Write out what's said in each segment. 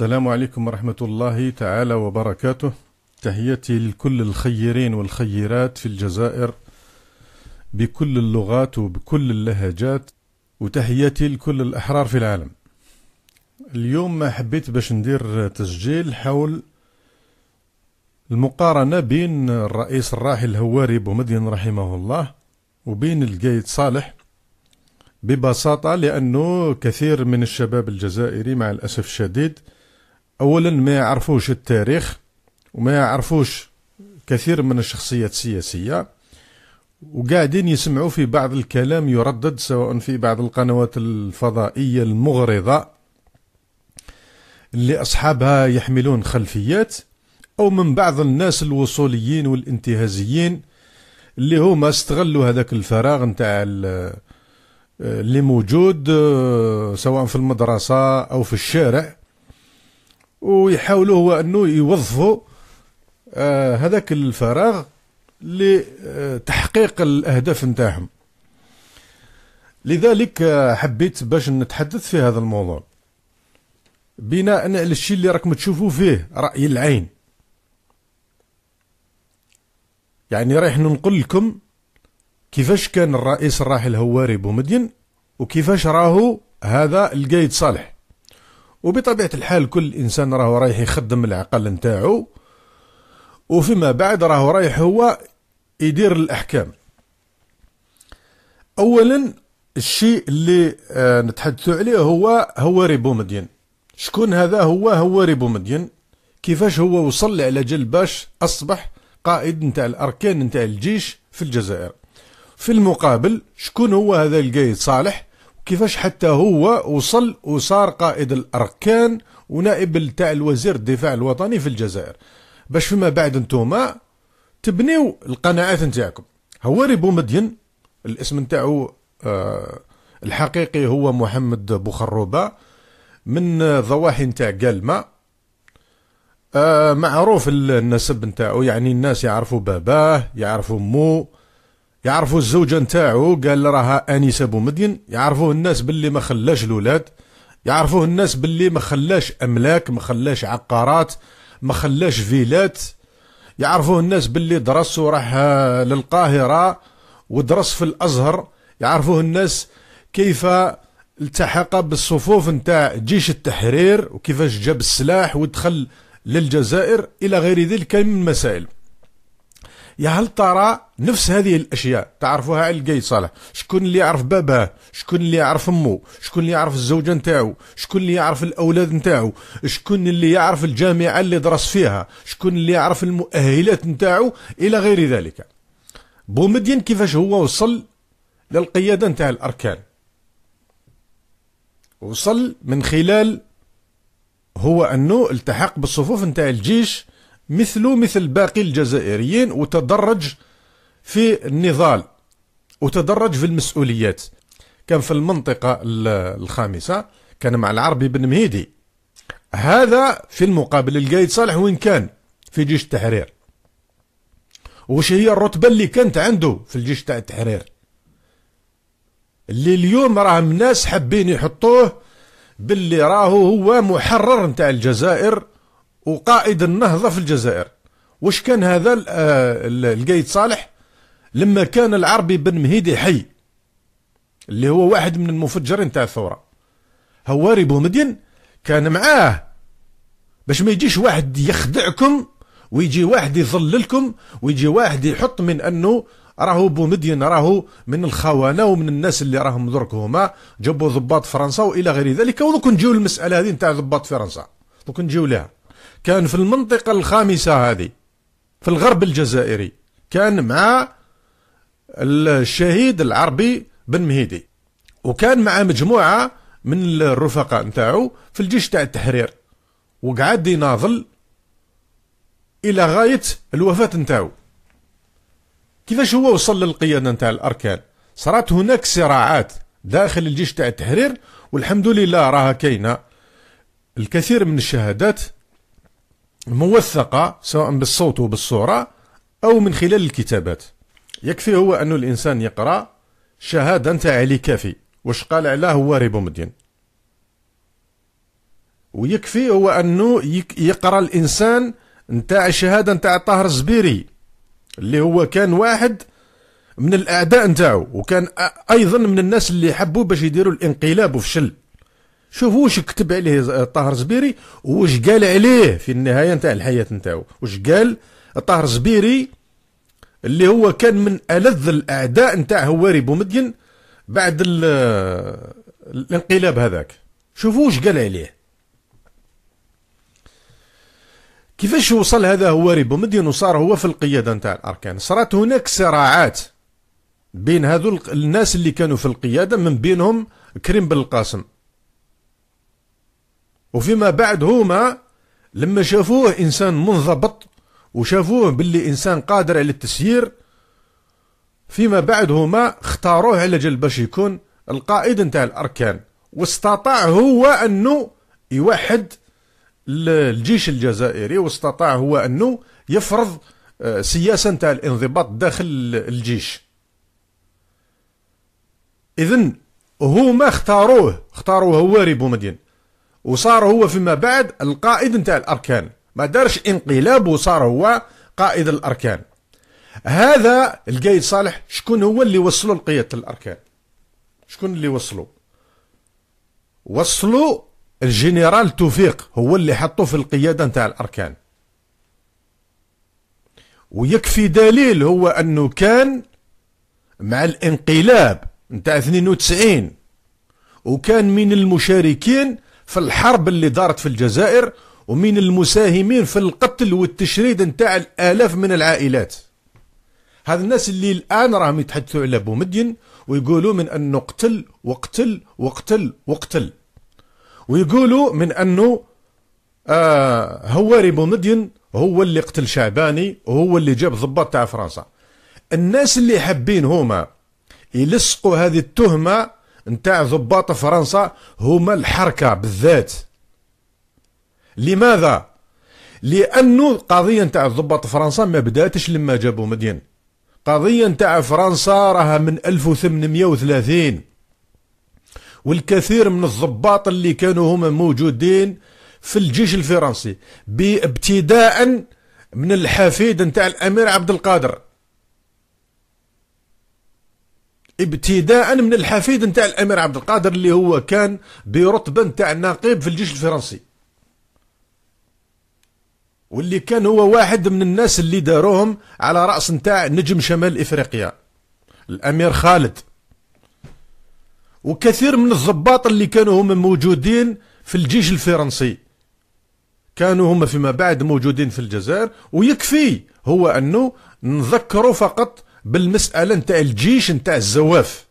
السلام عليكم ورحمة الله تعالى وبركاته تحياتي لكل الخيرين والخيرات في الجزائر بكل اللغات وبكل اللهجات وتحياتي لكل الأحرار في العالم اليوم ما حبيت باش ندير تسجيل حول المقارنة بين الرئيس الراحل هواري بومدين رحمه الله وبين القايد صالح ببساطة لأنه كثير من الشباب الجزائري مع الأسف الشديد أولا ما يعرفوش التاريخ وما يعرفوش كثير من الشخصيات السياسية وقاعدين يسمعوا في بعض الكلام يردد سواء في بعض القنوات الفضائية المغرضة اللي أصحابها يحملون خلفيات أو من بعض الناس الوصوليين والانتهازيين اللي هما استغلوا هذاك الفراغ نتاع آه، اللي موجود آه، سواء في المدرسة أو في الشارع ويحاولوا هو انه يوظفوا آه هذاك الفراغ لتحقيق الاهداف نتاعهم لذلك آه، حبيت باش نتحدث في هذا الموضوع بناء على الشيء اللي راكم تشوفوا فيه راي العين يعني رايح ننقل لكم كيفاش كان الرئيس الراحل هواري بومدين وكيفاش راهو هذا القايد صالح وبطبيعة الحال كل إنسان راهو رايح يخدم العقل نتاعو وفيما بعد راهو رايح هو يدير الأحكام أولا الشيء اللي آه نتحدث عليه هو هو ريبو مدين شكون هذا هو هو ريبو مدين كيفاش هو وصل على جل باش أصبح قائد نتاع الأركان نتاع الجيش في الجزائر في المقابل شكون هو هذا القايد صالح كيفاش حتى هو وصل وصار قائد الاركان ونائب تاع الوزير الدفاع الوطني في الجزائر باش فيما بعد نتوما تبنيو القناعات نتاعكم هواري بومدين الاسم نتاعو آه الحقيقي هو محمد بوخروبه من ضواحي نتاع قلمه آه معروف النسب نتاعو يعني الناس يعرفوا باباه يعرفوا مو يعرفوا الزوجه نتاعو قال راها انسه بومدين يعرفوه الناس باللي ما خلاش الولاد يعرفوه الناس باللي ما خلاش املاك ما خلاش عقارات ما خلاش فيلات يعرفوه الناس باللي درس وراح للقاهره ودرس في الازهر يعرفوه الناس كيف التحق بالصفوف نتاع جيش التحرير وكيفاش جاب السلاح ودخل للجزائر الى غير ذلك من المسائل يا هل ترى نفس هذه الاشياء تعرفوها على القاي صالح شكون اللي يعرف باباه شكون اللي يعرف امه شكون اللي يعرف الزوجه نتاعو شكون اللي يعرف الاولاد نتاعو شكون اللي يعرف الجامعه اللي درس فيها شكون اللي يعرف المؤهلات نتاعو الى غير ذلك بومدين كيفاش هو وصل للقياده نتاع الاركان وصل من خلال هو انه التحق بالصفوف نتاع الجيش مثله مثل باقي الجزائريين وتدرج في النضال وتدرج في المسؤوليات كان في المنطقة الخامسة كان مع العربي بن مهيدي هذا في المقابل القايد صالح وين كان في جيش التحرير وش هي الرتبة اللي كانت عنده في الجيش تاع التحرير اللي اليوم راهم ناس حابين يحطوه باللي راهو هو محرر نتاع الجزائر وقائد النهضة في الجزائر واش كان هذا آه، القايد صالح لما كان العربي بن مهيدي حي اللي هو واحد من المفجرين تاع الثورة هواري بومدين كان معاه باش ما يجيش واحد يخدعكم ويجي واحد يظللكم ويجي واحد يحط من انه راهو بومدين راهو من الخونه ومن الناس اللي راهم درك هما جابوا ضباط فرنسا والى غير ذلك ودوك نجيو للمساله هذه نتاع ضباط فرنسا دوك نجيو لها كان في المنطقة الخامسة هذه في الغرب الجزائري كان مع الشهيد العربي بن مهيدي وكان مع مجموعة من الرفقاء نتاعو في الجيش تاع التحرير وقعد يناضل إلى غاية الوفاة نتاعو كيفاش هو وصل للقيادة نتاع الأركان صارت هناك صراعات داخل الجيش تاع التحرير والحمد لله راها كاينه الكثير من الشهادات موثقة سواء بالصوت وبالصورة أو من خلال الكتابات يكفي هو أن الإنسان يقرأ شهادة نتاع علي كافي واش قال علاه هو ريبو مدين ويكفي هو أنه يقرأ الإنسان نتاع الشهادة نتاع طاهر الزبيري اللي هو كان واحد من الأعداء نتاعو وكان أيضا من الناس اللي حبوا باش يديروا الانقلاب وفشل شوف واش كتب عليه طاهر زبيري واش قال عليه في النهايه نتاع الحياه نتاعو واش قال طاهر زبيري اللي هو كان من الذ الاعداء نتاع هواري بومدين بعد الانقلاب هذاك شوفوا واش قال عليه كيفاش وصل هذا هواري بومدين وصار هو في القياده نتاع الاركان صارت هناك صراعات بين هذو الناس اللي كانوا في القياده من بينهم كريم بن القاسم وفيما بعد هما لما شافوه انسان منضبط وشافوه باللي انسان قادر على التسيير فيما بعد هما اختاروه على جال باش يكون القائد نتاع الاركان واستطاع هو انه يوحد الجيش الجزائري واستطاع هو انه يفرض آه، سياسه نتاع الانضباط داخل الجيش اذا هما اختاروه هو هواري بومدين وصار هو فيما بعد القائد نتاع الاركان ما دارش انقلاب وصار هو قائد الاركان هذا القايد صالح شكون هو اللي وصلوا لقياده الاركان شكون اللي وصلوا وصلوا الجنرال توفيق هو اللي حطوه في القياده نتاع الاركان ويكفي دليل هو انه كان مع الانقلاب نتاع 92 وكان من المشاركين في الحرب اللي دارت في الجزائر ومن المساهمين في القتل والتشريد نتاع الالاف من العائلات هذا الناس اللي الان راهم يتحدثوا على بومدين ويقولوا من انه قتل وقتل وقتل وقتل ويقولوا من انه آه هواري بومدين هو اللي قتل شعباني وهو اللي جاب ضباط تاع فرنسا الناس اللي حابين هما يلصقوا هذه التهمه نتاع ضباط فرنسا هما الحركة بالذات لماذا؟ لأنه القضية نتاع ضباط فرنسا ما بداتش لما جابوا مدين قضية نتاع فرنسا راها من 1830 والكثير من الضباط اللي كانوا هما موجودين في الجيش الفرنسي بابتداء من الحفيد نتاع الأمير عبد القادر ابتداء من الحفيد نتاع الامير عبد القادر اللي هو كان برتبه نتاع نقيب في الجيش الفرنسي واللي كان هو واحد من الناس اللي داروهم على راس نتاع نجم شمال افريقيا الامير خالد وكثير من الضباط اللي كانوا هم موجودين في الجيش الفرنسي كانوا هم فيما بعد موجودين في الجزائر ويكفي هو انه نذكروا فقط بالمساله نتاع الجيش نتاع الزواف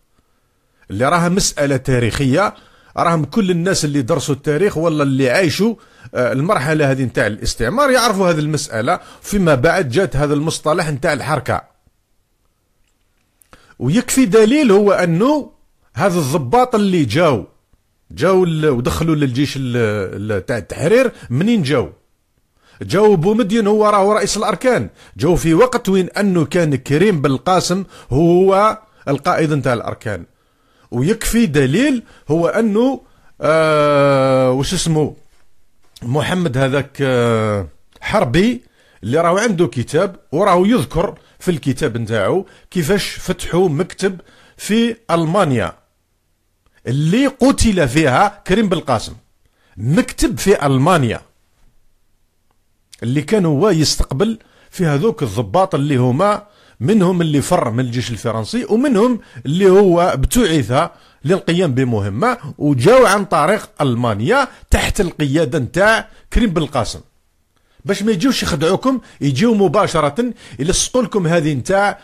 اللي راها مساله تاريخيه راهم كل الناس اللي درسوا التاريخ ولا اللي عايشوا آه، المرحله هذه نتاع الاستعمار يعرفوا هذه المساله فيما بعد جات هذا المصطلح نتاع الحركه ويكفي دليل هو انه هذا الضباط اللي جاو جاو ودخلوا للجيش تاع التحرير منين جاو جاو بومدين هو راهو رئيس الاركان جاو في وقت وين انه كان كريم بن القاسم هو القائد نتاع الاركان ويكفي دليل هو انه آه وش اسمه محمد هذاك آه حربي اللي راهو عنده كتاب وراهو يذكر في الكتاب نتاعو كيفاش فتحوا مكتب في المانيا اللي قتل فيها كريم بالقاسم مكتب في المانيا اللي كان هو يستقبل في هذوك الضباط اللي هما منهم اللي فر من الجيش الفرنسي ومنهم اللي هو ابتعث للقيام بمهمة وجاو عن طريق ألمانيا تحت القيادة نتاع كريم بن القاسم باش ما يجيوش يخدعوكم يجيو مباشره يلصقوا لكم هذه نتاع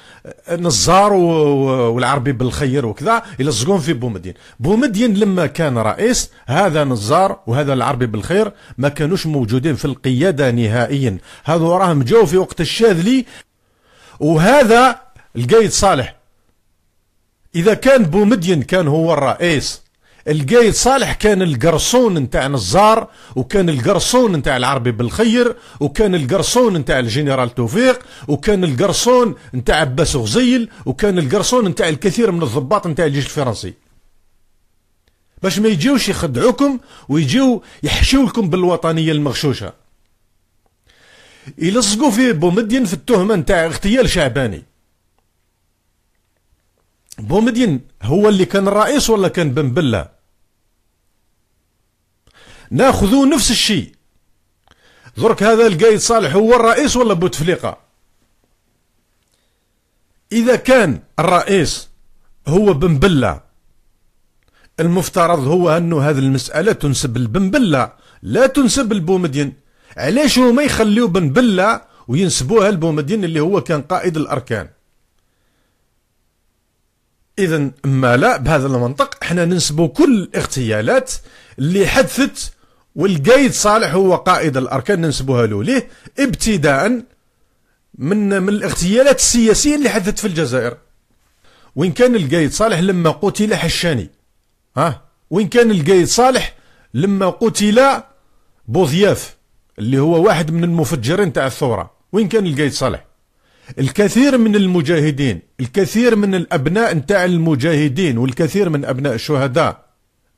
نزار والعربي بالخير وكذا يلصقون في بومدين بومدين لما كان رئيس هذا نزار وهذا العربي بالخير ما كانوش موجودين في القياده نهائيا هذو راهم جو في وقت الشاذلي وهذا القايد صالح اذا كان بومدين كان هو الرئيس القايد صالح كان القرصون نتاع نزار وكان القرصون نتاع العربي بالخير وكان القرصون نتاع الجنرال توفيق وكان القرصون نتاع عباس غزيل وكان القرصون نتاع الكثير من الضباط نتاع الجيش الفرنسي باش ما يجيوش يخدعوكم ويجيو يحشيولكم بالوطنيه المغشوشه يلصقوا في بومدين في التهمه نتاع اغتيال شعباني بومدين هو اللي كان الرئيس ولا كان بن بلة ناخذوا نفس الشيء درك هذا القايد صالح هو الرئيس ولا بوتفليقة إذا كان الرئيس هو بن بلة المفترض هو أنه هذه المسألة تنسب لبن بلة لا تنسب لبومدين علاش هما يخليو بن بلة وينسبوها لبومدين اللي هو كان قائد الأركان اذا ما لا بهذا المنطق احنا ننسبوا كل الاغتيالات اللي حدثت والقايد صالح هو قائد الاركان ننسبوها له ليه ابتداء من من الاغتيالات السياسيه اللي حدثت في الجزائر وين كان القايد صالح لما قتل حشاني ها وين كان القايد صالح لما قتل بوضياف اللي هو واحد من المفجرين تاع الثوره وين كان القايد صالح الكثير من المجاهدين الكثير من الأبناء نتاع المجاهدين والكثير من أبناء الشهداء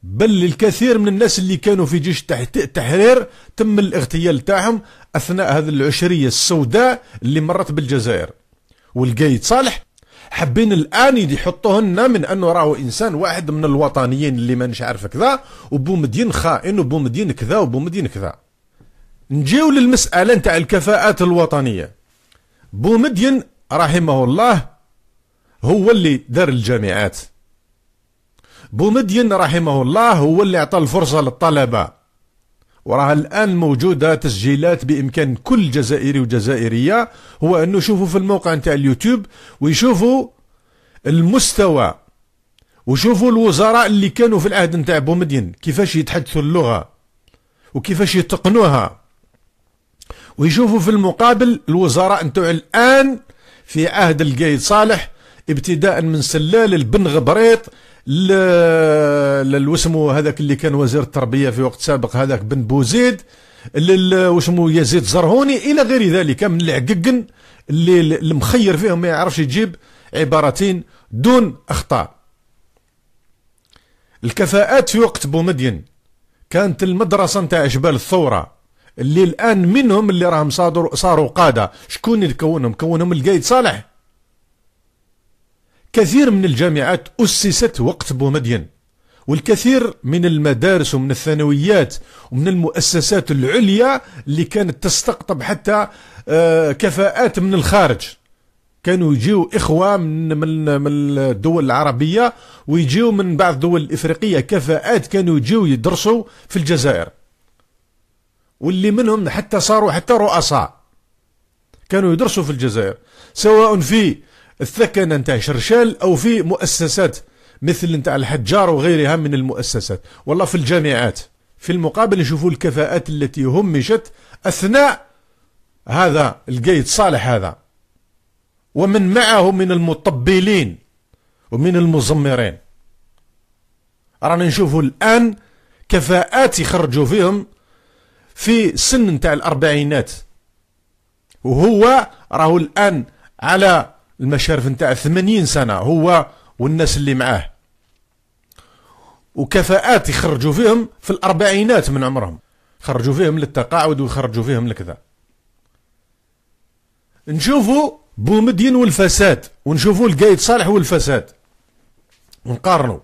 بل الكثير من الناس اللي كانوا في جيش التحرير تم الاغتيال تاعهم أثناء هذه العشرية السوداء اللي مرت بالجزائر والقايد صالح حابين الان يحطوهن من انه راهو انسان واحد من الوطنيين اللي مانيش عارف كذا وبومدين خائن وبومدين كذا وبومدين كذا نجيو للمساله نتاع الكفاءات الوطنيه بومدين رحمه الله هو اللي دار الجامعات بومدين رحمه الله هو اللي اعطى الفرصة للطلبة وراها الآن موجودة تسجيلات بإمكان كل جزائري وجزائرية هو أنه يشوفوا في الموقع نتاع اليوتيوب ويشوفوا المستوى وشوفوا الوزراء اللي كانوا في العهد نتاع بومدين كيفاش يتحدثوا اللغة وكيفاش يتقنوها ويشوفوا في المقابل الوزراء نتوع الآن في عهد القايد صالح ابتداء من سلال البن غبريط للوسمو هذاك اللي كان وزير التربية في وقت سابق هذاك بن بوزيد وسمو يزيد زرهوني إلى غير ذلك من العققن اللي المخير فيهم ما يعرفش يجيب عبارتين دون أخطاء الكفاءات في وقت بومدين كانت المدرسة نتاع جبال الثورة اللي الان منهم اللي راهم صادروا صاروا قاده شكون اللي كونهم كونهم القايد صالح كثير من الجامعات اسست وقت بومدين والكثير من المدارس ومن الثانويات ومن المؤسسات العليا اللي كانت تستقطب حتى آه، كفاءات من الخارج كانوا يجيو إخوة من, من, من الدول العربية ويجيو من بعض الدول الإفريقية كفاءات كانوا يجيو يدرسوا في الجزائر واللي منهم حتى صاروا حتى رؤساء كانوا يدرسوا في الجزائر سواء في الثكنة نتاع شرشال أو في مؤسسات مثل نتاع الحجار وغيرها من المؤسسات والله في الجامعات في المقابل نشوفوا الكفاءات التي همشت أثناء هذا القيد صالح هذا ومن معه من المطبلين ومن المزمرين رانا نشوفوا الآن كفاءات يخرجوا فيهم في سن نتاع الاربعينات وهو راهو الان على المشارف نتاع 80 سنه هو والناس اللي معاه وكفاءات يخرجوا فيهم في الاربعينات من عمرهم خرجوا فيهم للتقاعد ويخرجوا فيهم لكذا نشوفوا بومدين والفساد ونشوفوا القايد صالح والفساد ونقارنوا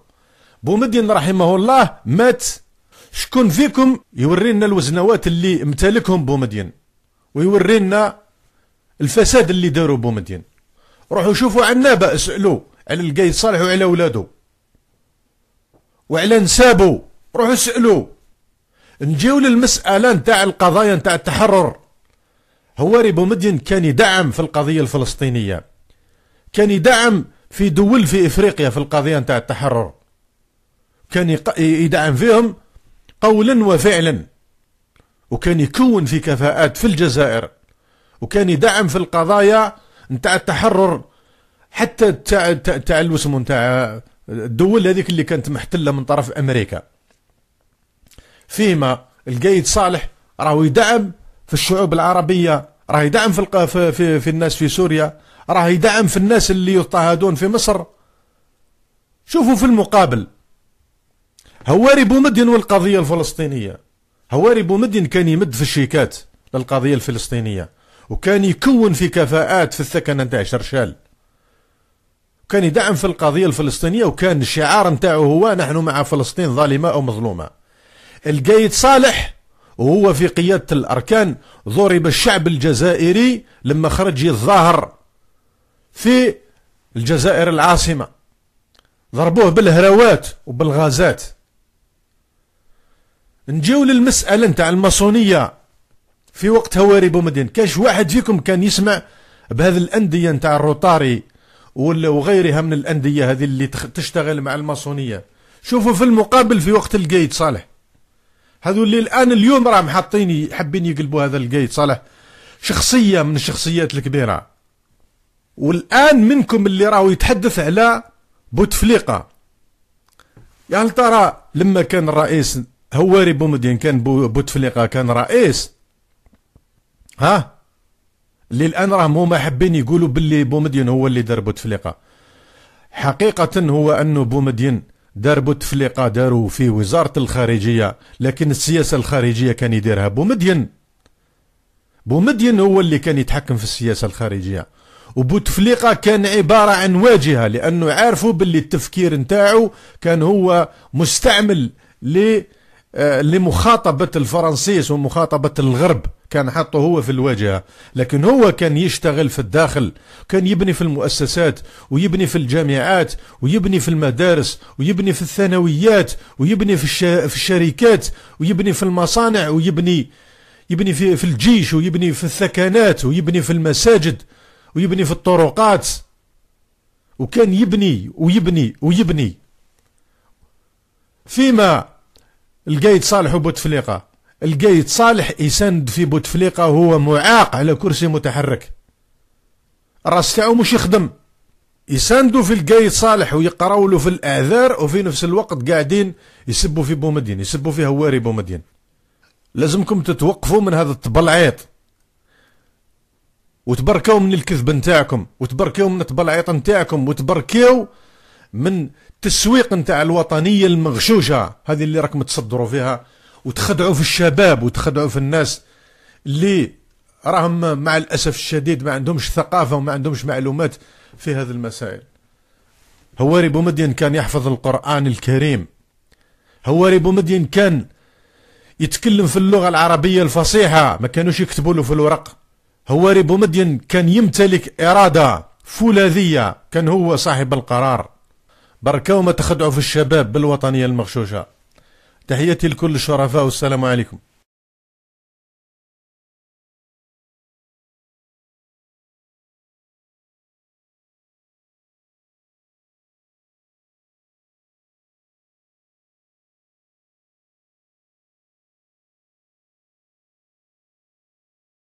بومدين رحمه الله مات شكون فيكم يورينا الوزنوات اللي امتلكهم بومدين ويورينا الفساد اللي داروا بومدين روحوا شوفوا عنابة اسألوا على القايد صالح وعلى ولاده وعلى نسابه روحوا اسألوا نجيو للمسألة نتاع القضايا نتاع التحرر هواري بومدين كان يدعم في القضية الفلسطينية كان يدعم في دول في إفريقيا في القضية نتاع التحرر كان يدعم فيهم قولا وفعلا وكان يكون في كفاءات في الجزائر وكان يدعم في القضايا نتاع التحرر حتى تاع تاع الوسم نتاع الدول هذيك اللي كانت محتله من طرف امريكا فيما القايد صالح راهو يدعم في الشعوب العربيه راه يدعم في, في في الناس في سوريا راه يدعم في الناس اللي يضطهدون في مصر شوفوا في المقابل هواري بومدين والقضيه الفلسطينية هواري بومدين كان يمد في الشيكات للقضية الفلسطينية وكان يكون في كفاءات في الثكنة نتاع شرشال كان يدعم في القضية الفلسطينية وكان الشعار نتاعو هو نحن مع فلسطين ظالمة أو مظلومة القايد صالح وهو في قيادة الأركان ضرب الشعب الجزائري لما خرج يظاهر في الجزائر العاصمة ضربوه بالهروات وبالغازات نجيو للمسألة نتاع الماسونية في وقت هواري بومدين كاش واحد فيكم كان يسمع بهذا الأندية نتاع الروتاري وغيرها من الأندية هذه اللي تشتغل مع الماسونية شوفوا في المقابل في وقت القيد صالح هذو اللي الآن اليوم راهم حاطين حابين يقلبوا هذا القيد صالح شخصية من الشخصيات الكبيرة والآن منكم اللي راهو يتحدث على بوتفليقة يعني ترى لما كان الرئيس هواري بومدين كان بوتفليقه كان رئيس ها اللي الان مو هما حابين يقولوا باللي بومدين هو اللي دار بوتفليقه حقيقه هو انه بومدين دار بوتفليقه داروا في وزاره الخارجيه لكن السياسه الخارجيه كان يديرها بومدين بومدين هو اللي كان يتحكم في السياسه الخارجيه وبوتفليقه كان عباره عن واجهه لانه عارفوا باللي التفكير نتاعو كان هو مستعمل ل آه، لمخاطبة الفرنسيس ومخاطبة الغرب كان حطه هو في الواجهة لكن هو كان يشتغل في الداخل كان يبني في المؤسسات ويبني في الجامعات ويبني في المدارس ويبني في الثانويات ويبني في, الش... في الشركات ويبني في المصانع ويبني يبني في, في الجيش ويبني في الثكنات ويبني في المساجد ويبني في الطرقات وكان يبني ويبني ويبني فيما القايد صالح وبوتفليقة القايد صالح يسند في بوتفليقة هو معاق على كرسي متحرك الراس تاعو مش يخدم يساندوا في القايد صالح ويقراوا له في الاعذار وفي نفس الوقت قاعدين يسبوا في بومدين يسبوا في هواري بومدين لازمكم تتوقفوا من هذا التبلعيط وتبركوا من الكذب نتاعكم وتبركوا من التبلعيط نتاعكم وتبركوا من تسويق نتاع الوطنيه المغشوشه هذه اللي راكم تصدروا فيها وتخدعوا في الشباب وتخدعوا في الناس اللي راهم مع الاسف الشديد ما عندهمش ثقافه وما عندهمش معلومات في هذه المسائل هواري بومدين كان يحفظ القران الكريم هواري بومدين كان يتكلم في اللغه العربيه الفصيحه ما كانوش يكتبوا له في الورق هواري بومدين كان يمتلك اراده فولاذيه كان هو صاحب القرار بركة وما تخدعوا في الشباب بالوطنية المغشوشة تحياتي لكل الشرفاء والسلام عليكم